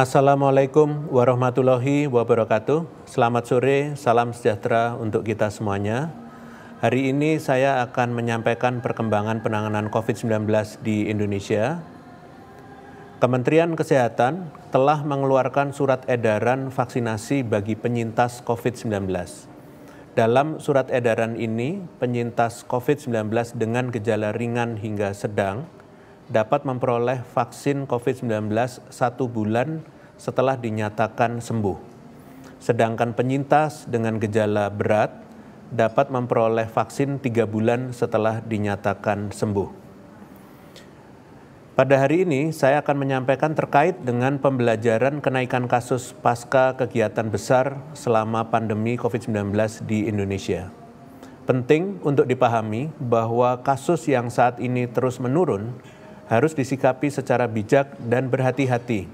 Assalamualaikum warahmatullahi wabarakatuh. Selamat sore, salam sejahtera untuk kita semuanya. Hari ini saya akan menyampaikan perkembangan penanganan COVID-19 di Indonesia. Kementerian Kesehatan telah mengeluarkan surat edaran vaksinasi bagi penyintas COVID-19. Dalam surat edaran ini, penyintas COVID-19 dengan gejala ringan hingga sedang dapat memperoleh vaksin COVID-19 satu bulan setelah dinyatakan sembuh. Sedangkan penyintas dengan gejala berat dapat memperoleh vaksin tiga bulan setelah dinyatakan sembuh. Pada hari ini, saya akan menyampaikan terkait dengan pembelajaran kenaikan kasus pasca kegiatan besar selama pandemi COVID-19 di Indonesia. Penting untuk dipahami bahwa kasus yang saat ini terus menurun harus disikapi secara bijak dan berhati-hati.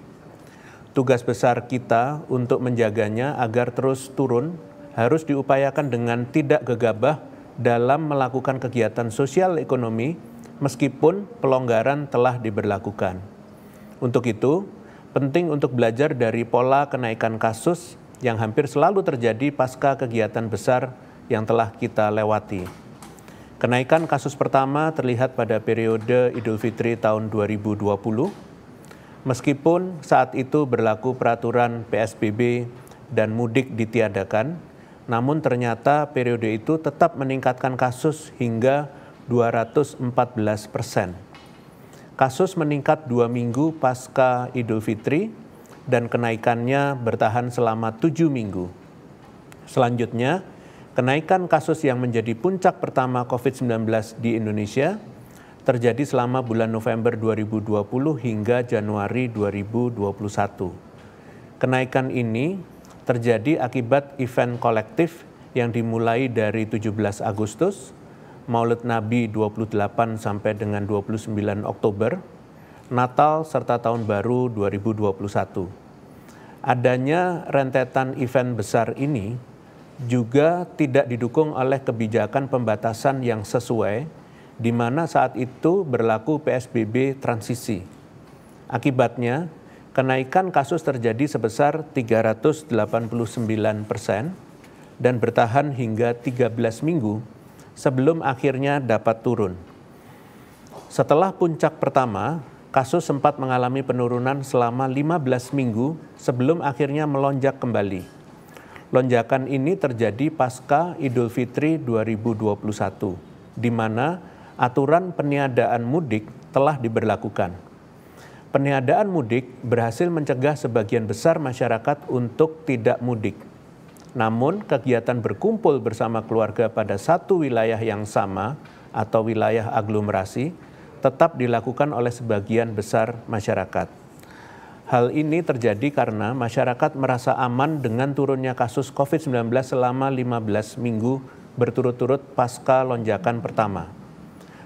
Tugas besar kita untuk menjaganya agar terus turun harus diupayakan dengan tidak gegabah dalam melakukan kegiatan sosial ekonomi meskipun pelonggaran telah diberlakukan. Untuk itu, penting untuk belajar dari pola kenaikan kasus yang hampir selalu terjadi pasca kegiatan besar yang telah kita lewati. Kenaikan kasus pertama terlihat pada periode Idul Fitri tahun 2020, meskipun saat itu berlaku peraturan PSBB dan mudik ditiadakan, namun ternyata periode itu tetap meningkatkan kasus hingga 214 persen. Kasus meningkat dua minggu pasca Idul Fitri dan kenaikannya bertahan selama tujuh minggu. Selanjutnya, kenaikan kasus yang menjadi puncak pertama COVID-19 di Indonesia terjadi selama bulan November 2020 hingga Januari 2021. Kenaikan ini terjadi akibat event kolektif yang dimulai dari 17 Agustus, Maulid Nabi 28 sampai dengan 29 Oktober, Natal serta Tahun Baru 2021. Adanya rentetan event besar ini juga tidak didukung oleh kebijakan pembatasan yang sesuai, di mana saat itu berlaku PSBB transisi. Akibatnya, kenaikan kasus terjadi sebesar 389 persen dan bertahan hingga 13 minggu sebelum akhirnya dapat turun. Setelah puncak pertama, kasus sempat mengalami penurunan selama 15 minggu sebelum akhirnya melonjak kembali. Lonjakan ini terjadi pasca Idul Fitri 2021, di mana aturan peniadaan mudik telah diberlakukan. Peniadaan mudik berhasil mencegah sebagian besar masyarakat untuk tidak mudik. Namun, kegiatan berkumpul bersama keluarga pada satu wilayah yang sama atau wilayah aglomerasi tetap dilakukan oleh sebagian besar masyarakat. Hal ini terjadi karena masyarakat merasa aman dengan turunnya kasus COVID-19 selama 15 minggu berturut-turut pasca lonjakan pertama.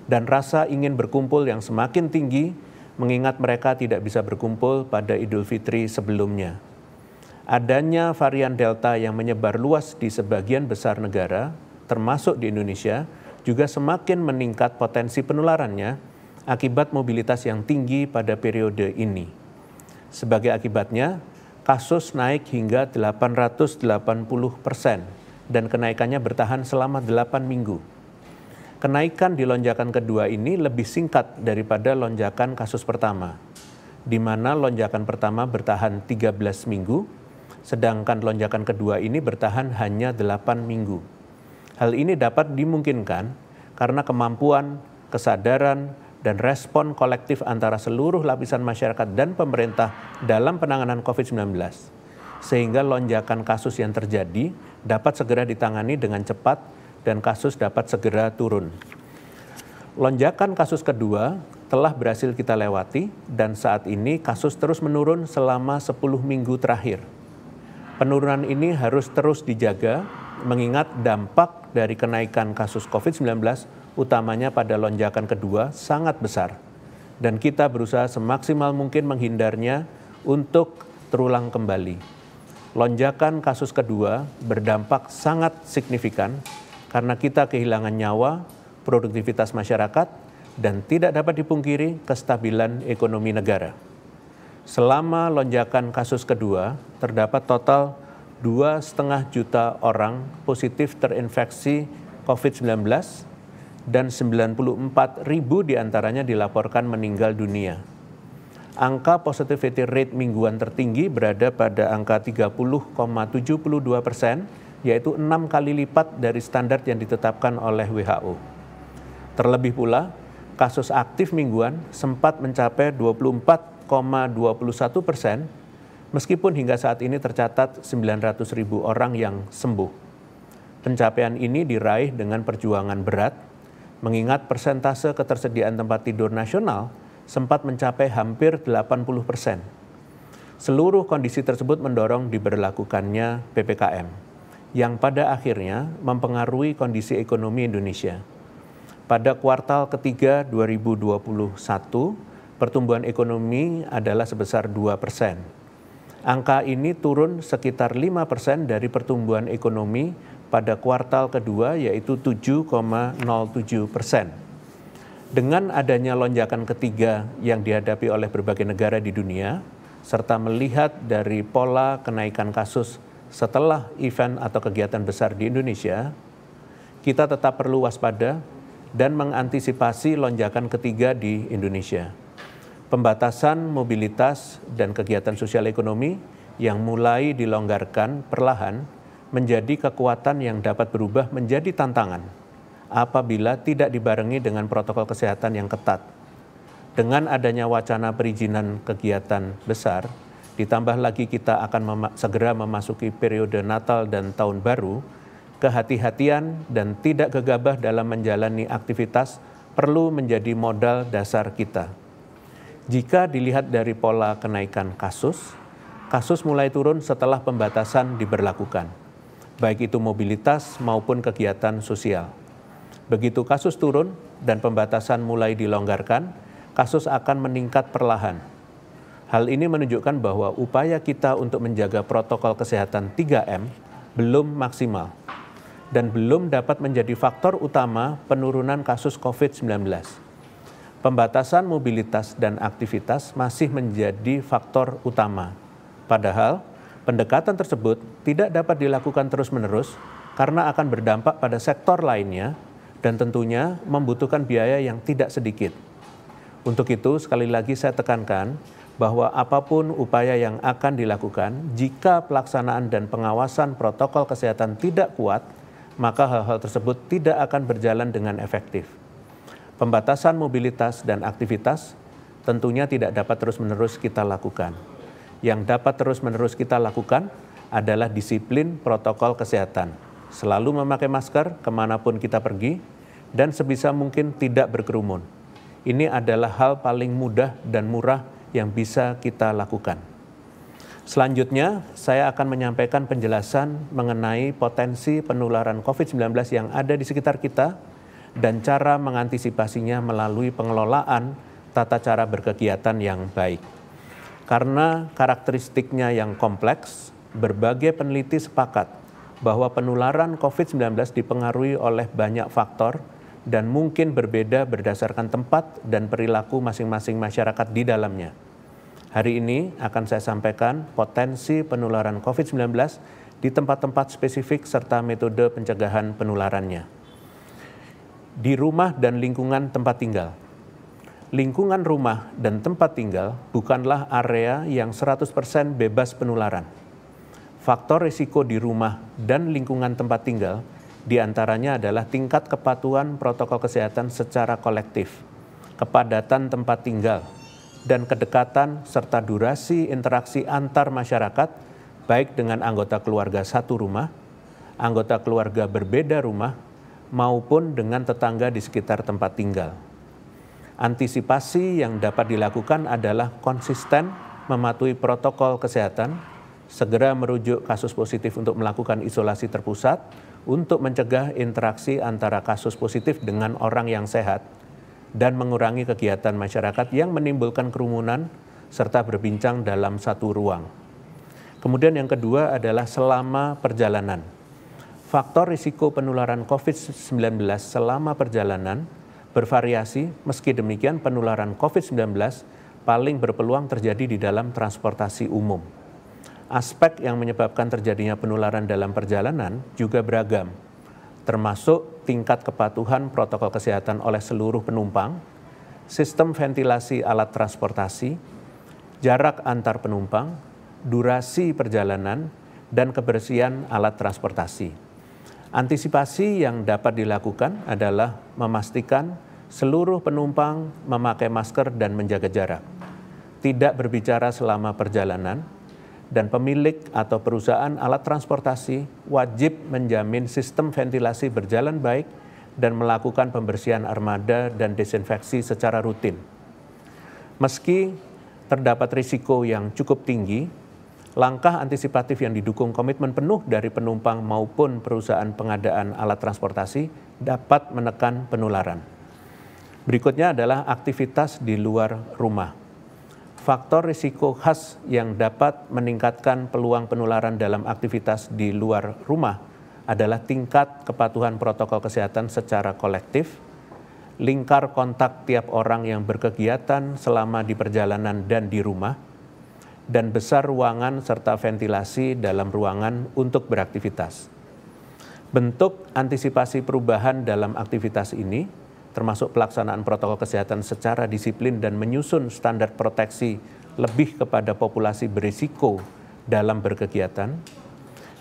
Dan rasa ingin berkumpul yang semakin tinggi mengingat mereka tidak bisa berkumpul pada Idul Fitri sebelumnya. Adanya varian Delta yang menyebar luas di sebagian besar negara, termasuk di Indonesia, juga semakin meningkat potensi penularannya akibat mobilitas yang tinggi pada periode ini. Sebagai akibatnya, kasus naik hingga 880 persen dan kenaikannya bertahan selama 8 minggu. Kenaikan di lonjakan kedua ini lebih singkat daripada lonjakan kasus pertama, di mana lonjakan pertama bertahan 13 minggu, sedangkan lonjakan kedua ini bertahan hanya 8 minggu. Hal ini dapat dimungkinkan karena kemampuan, kesadaran, dan respon kolektif antara seluruh lapisan masyarakat dan pemerintah dalam penanganan COVID-19, sehingga lonjakan kasus yang terjadi dapat segera ditangani dengan cepat dan kasus dapat segera turun. Lonjakan kasus kedua telah berhasil kita lewati dan saat ini kasus terus menurun selama 10 minggu terakhir. Penurunan ini harus terus dijaga mengingat dampak dari kenaikan kasus COVID-19 utamanya pada lonjakan kedua, sangat besar. Dan kita berusaha semaksimal mungkin menghindarnya untuk terulang kembali. Lonjakan kasus kedua berdampak sangat signifikan karena kita kehilangan nyawa, produktivitas masyarakat, dan tidak dapat dipungkiri kestabilan ekonomi negara. Selama lonjakan kasus kedua, terdapat total 2,5 juta orang positif terinfeksi COVID-19 dan 94 ribu diantaranya dilaporkan meninggal dunia. Angka positivity rate mingguan tertinggi berada pada angka 30,72 persen, yaitu enam kali lipat dari standar yang ditetapkan oleh WHO. Terlebih pula, kasus aktif mingguan sempat mencapai 24,21 persen, meskipun hingga saat ini tercatat 900 ribu orang yang sembuh. Pencapaian ini diraih dengan perjuangan berat, mengingat persentase ketersediaan tempat tidur nasional sempat mencapai hampir 80 persen. Seluruh kondisi tersebut mendorong diberlakukannya PPKM, yang pada akhirnya mempengaruhi kondisi ekonomi Indonesia. Pada kuartal ketiga 2021, pertumbuhan ekonomi adalah sebesar 2 persen. Angka ini turun sekitar 5 persen dari pertumbuhan ekonomi pada kuartal kedua yaitu 7,07 persen. Dengan adanya lonjakan ketiga yang dihadapi oleh berbagai negara di dunia, serta melihat dari pola kenaikan kasus setelah event atau kegiatan besar di Indonesia, kita tetap perlu waspada dan mengantisipasi lonjakan ketiga di Indonesia. Pembatasan mobilitas dan kegiatan sosial ekonomi yang mulai dilonggarkan perlahan menjadi kekuatan yang dapat berubah menjadi tantangan apabila tidak dibarengi dengan protokol kesehatan yang ketat. Dengan adanya wacana perizinan kegiatan besar, ditambah lagi kita akan mema segera memasuki periode Natal dan Tahun Baru, kehati-hatian dan tidak gegabah dalam menjalani aktivitas perlu menjadi modal dasar kita. Jika dilihat dari pola kenaikan kasus, kasus mulai turun setelah pembatasan diberlakukan baik itu mobilitas maupun kegiatan sosial. Begitu kasus turun dan pembatasan mulai dilonggarkan, kasus akan meningkat perlahan. Hal ini menunjukkan bahwa upaya kita untuk menjaga protokol kesehatan 3M belum maksimal dan belum dapat menjadi faktor utama penurunan kasus COVID-19. Pembatasan mobilitas dan aktivitas masih menjadi faktor utama. Padahal, Pendekatan tersebut tidak dapat dilakukan terus-menerus karena akan berdampak pada sektor lainnya dan tentunya membutuhkan biaya yang tidak sedikit. Untuk itu, sekali lagi saya tekankan bahwa apapun upaya yang akan dilakukan, jika pelaksanaan dan pengawasan protokol kesehatan tidak kuat, maka hal-hal tersebut tidak akan berjalan dengan efektif. Pembatasan mobilitas dan aktivitas tentunya tidak dapat terus-menerus kita lakukan yang dapat terus-menerus kita lakukan adalah disiplin protokol kesehatan. Selalu memakai masker kemanapun kita pergi, dan sebisa mungkin tidak berkerumun. Ini adalah hal paling mudah dan murah yang bisa kita lakukan. Selanjutnya, saya akan menyampaikan penjelasan mengenai potensi penularan COVID-19 yang ada di sekitar kita dan cara mengantisipasinya melalui pengelolaan tata cara berkegiatan yang baik. Karena karakteristiknya yang kompleks, berbagai peneliti sepakat bahwa penularan COVID-19 dipengaruhi oleh banyak faktor dan mungkin berbeda berdasarkan tempat dan perilaku masing-masing masyarakat di dalamnya. Hari ini akan saya sampaikan potensi penularan COVID-19 di tempat-tempat spesifik serta metode pencegahan penularannya. Di rumah dan lingkungan tempat tinggal – lingkungan rumah dan tempat tinggal bukanlah area yang 100% bebas penularan. Faktor risiko di rumah dan lingkungan tempat tinggal diantaranya adalah tingkat kepatuhan protokol kesehatan secara kolektif, kepadatan tempat tinggal, dan kedekatan serta durasi interaksi antar masyarakat baik dengan anggota keluarga satu rumah, anggota keluarga berbeda rumah, maupun dengan tetangga di sekitar tempat tinggal. Antisipasi yang dapat dilakukan adalah konsisten mematuhi protokol kesehatan, segera merujuk kasus positif untuk melakukan isolasi terpusat untuk mencegah interaksi antara kasus positif dengan orang yang sehat dan mengurangi kegiatan masyarakat yang menimbulkan kerumunan serta berbincang dalam satu ruang. Kemudian yang kedua adalah selama perjalanan. Faktor risiko penularan COVID-19 selama perjalanan bervariasi, meski demikian penularan COVID-19 paling berpeluang terjadi di dalam transportasi umum. Aspek yang menyebabkan terjadinya penularan dalam perjalanan juga beragam, termasuk tingkat kepatuhan protokol kesehatan oleh seluruh penumpang, sistem ventilasi alat transportasi, jarak antar penumpang, durasi perjalanan, dan kebersihan alat transportasi. Antisipasi yang dapat dilakukan adalah memastikan seluruh penumpang memakai masker dan menjaga jarak, tidak berbicara selama perjalanan, dan pemilik atau perusahaan alat transportasi wajib menjamin sistem ventilasi berjalan baik dan melakukan pembersihan armada dan desinfeksi secara rutin. Meski terdapat risiko yang cukup tinggi, Langkah antisipatif yang didukung komitmen penuh dari penumpang maupun perusahaan pengadaan alat transportasi dapat menekan penularan. Berikutnya adalah aktivitas di luar rumah. Faktor risiko khas yang dapat meningkatkan peluang penularan dalam aktivitas di luar rumah adalah tingkat kepatuhan protokol kesehatan secara kolektif, lingkar kontak tiap orang yang berkegiatan selama di perjalanan dan di rumah, dan besar ruangan serta ventilasi dalam ruangan untuk beraktivitas. Bentuk antisipasi perubahan dalam aktivitas ini termasuk pelaksanaan protokol kesehatan secara disiplin dan menyusun standar proteksi lebih kepada populasi berisiko dalam berkegiatan.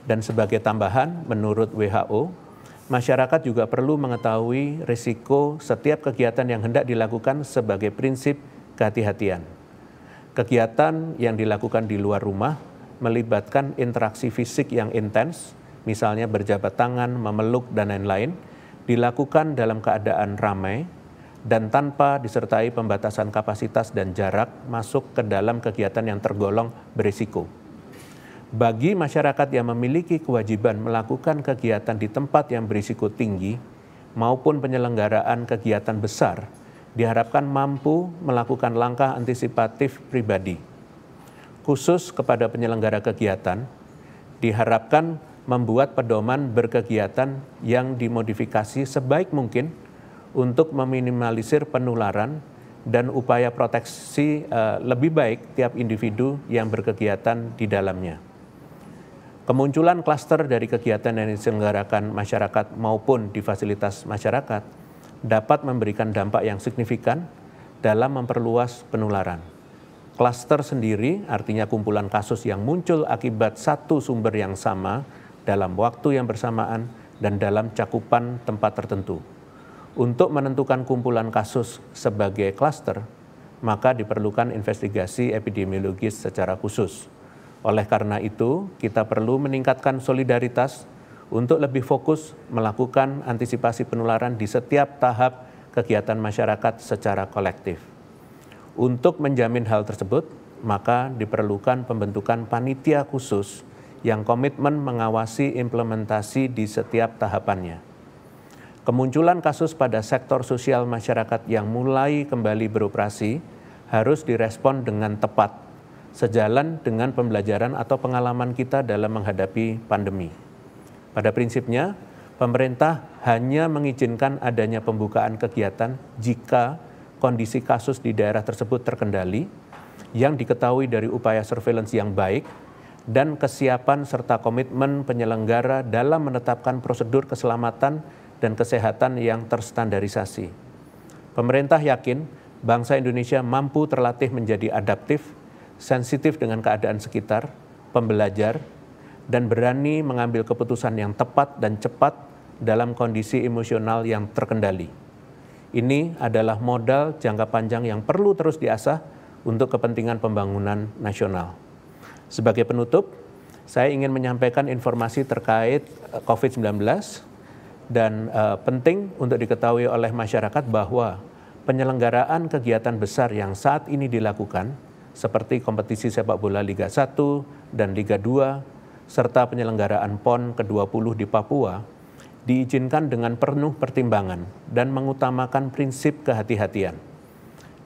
Dan sebagai tambahan, menurut WHO, masyarakat juga perlu mengetahui risiko setiap kegiatan yang hendak dilakukan sebagai prinsip kehati-hatian. Kegiatan yang dilakukan di luar rumah melibatkan interaksi fisik yang intens, misalnya berjabat tangan, memeluk, dan lain-lain, dilakukan dalam keadaan ramai dan tanpa disertai pembatasan kapasitas dan jarak masuk ke dalam kegiatan yang tergolong berisiko. Bagi masyarakat yang memiliki kewajiban melakukan kegiatan di tempat yang berisiko tinggi maupun penyelenggaraan kegiatan besar, diharapkan mampu melakukan langkah antisipatif pribadi. Khusus kepada penyelenggara kegiatan, diharapkan membuat pedoman berkegiatan yang dimodifikasi sebaik mungkin untuk meminimalisir penularan dan upaya proteksi eh, lebih baik tiap individu yang berkegiatan di dalamnya. Kemunculan klaster dari kegiatan yang diselenggarakan masyarakat maupun di fasilitas masyarakat dapat memberikan dampak yang signifikan dalam memperluas penularan. Klaster sendiri artinya kumpulan kasus yang muncul akibat satu sumber yang sama dalam waktu yang bersamaan dan dalam cakupan tempat tertentu. Untuk menentukan kumpulan kasus sebagai klaster, maka diperlukan investigasi epidemiologis secara khusus. Oleh karena itu, kita perlu meningkatkan solidaritas untuk lebih fokus melakukan antisipasi penularan di setiap tahap kegiatan masyarakat secara kolektif. Untuk menjamin hal tersebut, maka diperlukan pembentukan panitia khusus yang komitmen mengawasi implementasi di setiap tahapannya. Kemunculan kasus pada sektor sosial masyarakat yang mulai kembali beroperasi harus direspon dengan tepat, sejalan dengan pembelajaran atau pengalaman kita dalam menghadapi pandemi. Pada prinsipnya, pemerintah hanya mengizinkan adanya pembukaan kegiatan jika kondisi kasus di daerah tersebut terkendali, yang diketahui dari upaya surveillance yang baik, dan kesiapan serta komitmen penyelenggara dalam menetapkan prosedur keselamatan dan kesehatan yang terstandarisasi. Pemerintah yakin bangsa Indonesia mampu terlatih menjadi adaptif, sensitif dengan keadaan sekitar, pembelajar, dan berani mengambil keputusan yang tepat dan cepat dalam kondisi emosional yang terkendali. Ini adalah modal jangka panjang yang perlu terus diasah untuk kepentingan pembangunan nasional. Sebagai penutup, saya ingin menyampaikan informasi terkait eh, COVID-19 dan uh, penting untuk diketahui oleh masyarakat bahwa penyelenggaraan kegiatan besar yang saat ini dilakukan seperti kompetisi sepak bola Liga 1 dan Liga 2 serta penyelenggaraan PON ke-20 di Papua diizinkan dengan penuh pertimbangan dan mengutamakan prinsip kehati-hatian.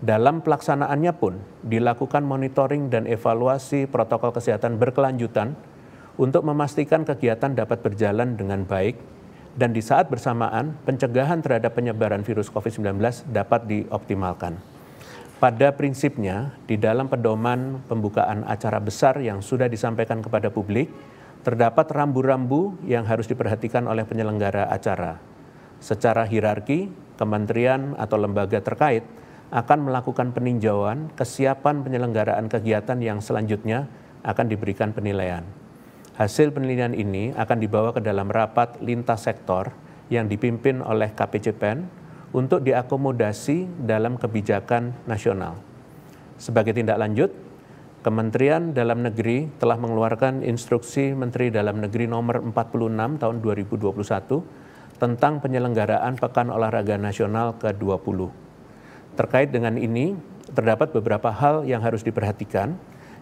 Dalam pelaksanaannya pun dilakukan monitoring dan evaluasi protokol kesehatan berkelanjutan untuk memastikan kegiatan dapat berjalan dengan baik dan di saat bersamaan pencegahan terhadap penyebaran virus COVID-19 dapat dioptimalkan. Pada prinsipnya, di dalam pedoman pembukaan acara besar yang sudah disampaikan kepada publik, terdapat rambu-rambu yang harus diperhatikan oleh penyelenggara acara. Secara hierarki, kementerian atau lembaga terkait akan melakukan peninjauan kesiapan penyelenggaraan kegiatan yang selanjutnya akan diberikan penilaian. Hasil penilaian ini akan dibawa ke dalam rapat lintas sektor yang dipimpin oleh KPCPEN untuk diakomodasi dalam kebijakan nasional. Sebagai tindak lanjut, Kementerian Dalam Negeri telah mengeluarkan instruksi Menteri Dalam Negeri nomor 46 tahun 2021 tentang penyelenggaraan Pekan Olahraga Nasional ke-20. Terkait dengan ini, terdapat beberapa hal yang harus diperhatikan,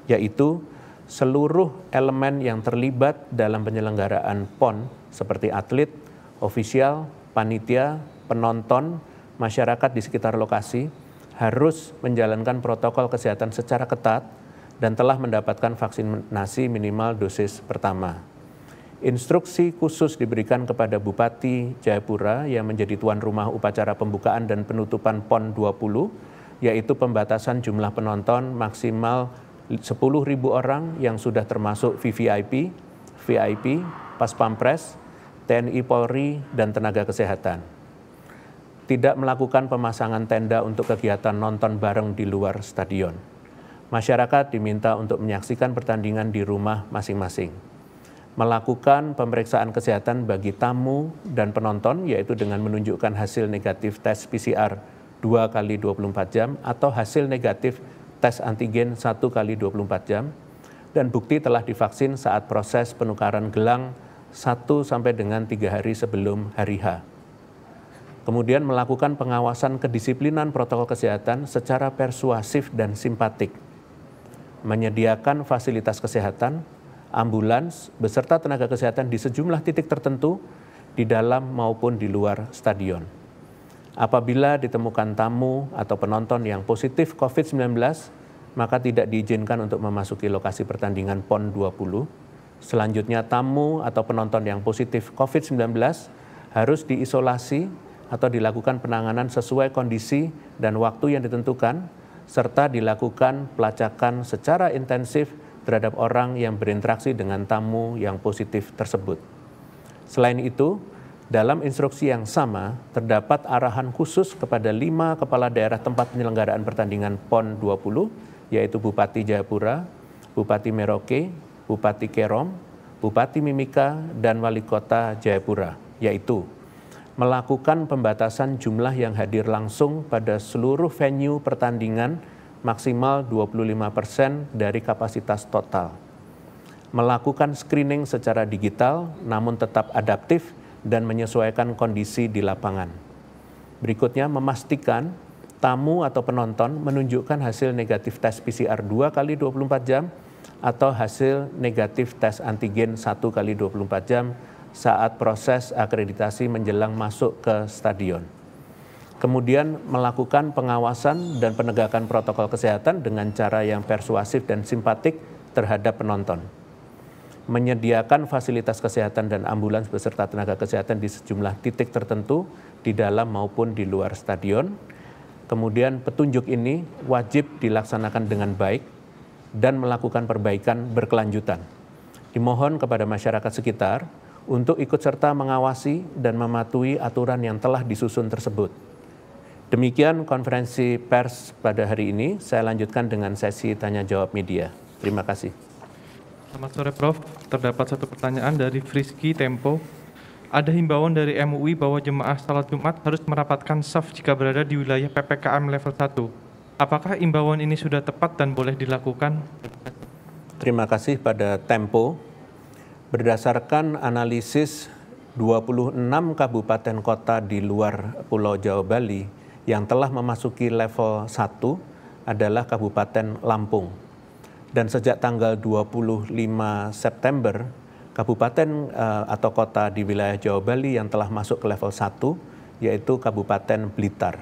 yaitu seluruh elemen yang terlibat dalam penyelenggaraan PON seperti atlet, ofisial, panitia, penonton, masyarakat di sekitar lokasi harus menjalankan protokol kesehatan secara ketat dan telah mendapatkan vaksinasi minimal dosis pertama. Instruksi khusus diberikan kepada Bupati Jayapura yang menjadi tuan rumah upacara pembukaan dan penutupan PON 20, yaitu pembatasan jumlah penonton maksimal 10.000 orang yang sudah termasuk VVIP, VIP, Pas Pampres, TNI Polri, dan tenaga kesehatan. Tidak melakukan pemasangan tenda untuk kegiatan nonton bareng di luar stadion. Masyarakat diminta untuk menyaksikan pertandingan di rumah masing-masing. Melakukan pemeriksaan kesehatan bagi tamu dan penonton yaitu dengan menunjukkan hasil negatif tes PCR 2 kali 24 jam atau hasil negatif tes antigen 1 kali 24 jam dan bukti telah divaksin saat proses penukaran gelang 1 sampai dengan 3 hari sebelum hari H kemudian melakukan pengawasan kedisiplinan protokol kesehatan secara persuasif dan simpatik menyediakan fasilitas kesehatan, ambulans, beserta tenaga kesehatan di sejumlah titik tertentu di dalam maupun di luar stadion. Apabila ditemukan tamu atau penonton yang positif COVID-19, maka tidak diizinkan untuk memasuki lokasi pertandingan PON 20. Selanjutnya tamu atau penonton yang positif COVID-19 harus diisolasi atau dilakukan penanganan sesuai kondisi dan waktu yang ditentukan serta dilakukan pelacakan secara intensif terhadap orang yang berinteraksi dengan tamu yang positif tersebut. Selain itu, dalam instruksi yang sama, terdapat arahan khusus kepada lima kepala daerah tempat penyelenggaraan pertandingan PON 20, yaitu Bupati Jayapura, Bupati Merauke, Bupati Kerom, Bupati Mimika, dan Wali Kota Jayapura, yaitu melakukan pembatasan jumlah yang hadir langsung pada seluruh venue pertandingan maksimal 25% dari kapasitas total. Melakukan screening secara digital namun tetap adaptif dan menyesuaikan kondisi di lapangan. Berikutnya memastikan tamu atau penonton menunjukkan hasil negatif tes PCR 2 kali 24 jam atau hasil negatif tes antigen 1 kali 24 jam saat proses akreditasi menjelang masuk ke stadion. Kemudian melakukan pengawasan dan penegakan protokol kesehatan dengan cara yang persuasif dan simpatik terhadap penonton. Menyediakan fasilitas kesehatan dan ambulans beserta tenaga kesehatan di sejumlah titik tertentu di dalam maupun di luar stadion. Kemudian petunjuk ini wajib dilaksanakan dengan baik dan melakukan perbaikan berkelanjutan. Dimohon kepada masyarakat sekitar untuk ikut serta mengawasi dan mematuhi aturan yang telah disusun tersebut. Demikian konferensi pers pada hari ini. Saya lanjutkan dengan sesi tanya jawab media. Terima kasih. Selamat sore Prof. Terdapat satu pertanyaan dari Friski Tempo. Ada himbauan dari MUI bahwa jemaah salat Jumat harus merapatkan saf jika berada di wilayah PPKM level 1. Apakah imbauan ini sudah tepat dan boleh dilakukan? Terima kasih pada Tempo berdasarkan analisis 26 kabupaten kota di luar Pulau Jawa Bali yang telah memasuki level 1 adalah Kabupaten Lampung. Dan sejak tanggal 25 September, kabupaten eh, atau kota di wilayah Jawa Bali yang telah masuk ke level 1 yaitu Kabupaten Blitar.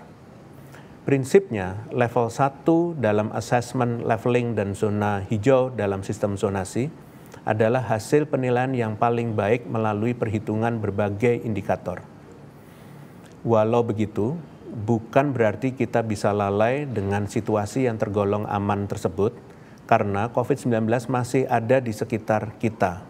Prinsipnya, level 1 dalam assessment leveling dan zona hijau dalam sistem zonasi adalah hasil penilaian yang paling baik melalui perhitungan berbagai indikator. Walau begitu, bukan berarti kita bisa lalai dengan situasi yang tergolong aman tersebut, karena COVID-19 masih ada di sekitar kita.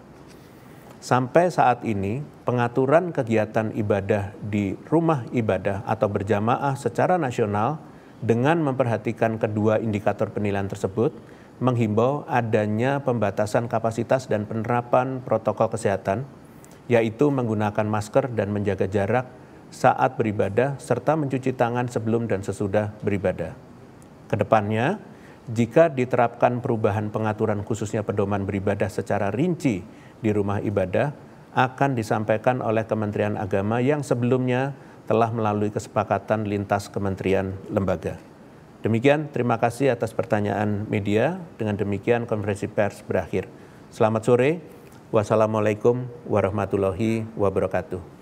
Sampai saat ini, pengaturan kegiatan ibadah di rumah ibadah atau berjamaah secara nasional dengan memperhatikan kedua indikator penilaian tersebut menghimbau adanya pembatasan kapasitas dan penerapan protokol kesehatan, yaitu menggunakan masker dan menjaga jarak saat beribadah, serta mencuci tangan sebelum dan sesudah beribadah. Kedepannya, jika diterapkan perubahan pengaturan khususnya pedoman beribadah secara rinci di rumah ibadah, akan disampaikan oleh Kementerian Agama yang sebelumnya telah melalui kesepakatan lintas kementerian lembaga. Demikian, terima kasih atas pertanyaan media. Dengan demikian, konferensi pers berakhir. Selamat sore. Wassalamualaikum warahmatullahi wabarakatuh.